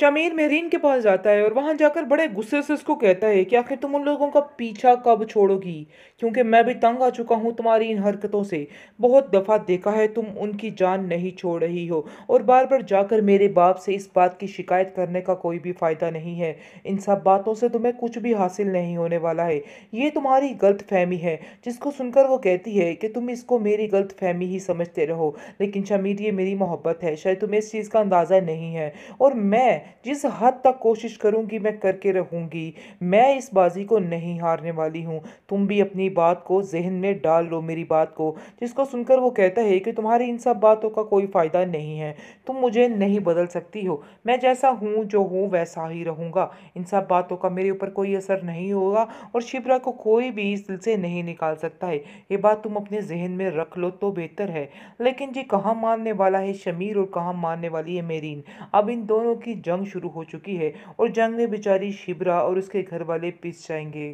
शमीर मेहरीन के पास जाता है और वहाँ जाकर बड़े गुस्से से उसको कहता है कि आखिर तुम उन लोगों का पीछा कब छोड़ोगी क्योंकि मैं भी तंग आ चुका हूँ तुम्हारी इन हरकतों से बहुत दफ़ा देखा है तुम उनकी जान नहीं छोड़ रही हो और बार बार जाकर मेरे बाप से इस बात की शिकायत करने का कोई भी फ़ायदा नहीं है इन सब बातों से तुम्हें कुछ भी हासिल नहीं होने वाला है ये तुम्हारी गलत फहमी है जिसको सुनकर वो कहती है कि तुम इसको मेरी गलत फहमी ही समझते रहो लेकिन शमीर ये मेरी मोहब्बत है शायद तुम्हें इस चीज़ का अंदाज़ा नहीं है और मैं जिस हद तक कोशिश करूंगी मैं करके रहूंगी मैं इस बाजी को नहीं हारने वाली हूं तुम भी अपनी बात को जहन में डाल लो मेरी बात को जिसको सुनकर वो कहता है कि तुम्हारी इन सब बातों का कोई फ़ायदा नहीं है तुम मुझे नहीं बदल सकती हो मैं जैसा हूँ जो हूँ वैसा ही रहूँगा इन सब बातों का मेरे ऊपर कोई असर नहीं होगा और शिप्रा को कोई भी इस दिल से नहीं निकाल सकता है ये बात तुम अपने जहन में रख लो तो बेहतर है लेकिन जी कहाँ मानने वाला है शमीर और कहाँ मानने वाली है मेरीन अब इन दोनों की जंग जंग शुरू हो चुकी है और जंग में बेचारी शिबरा और उसके घर वाले पिस जाएंगे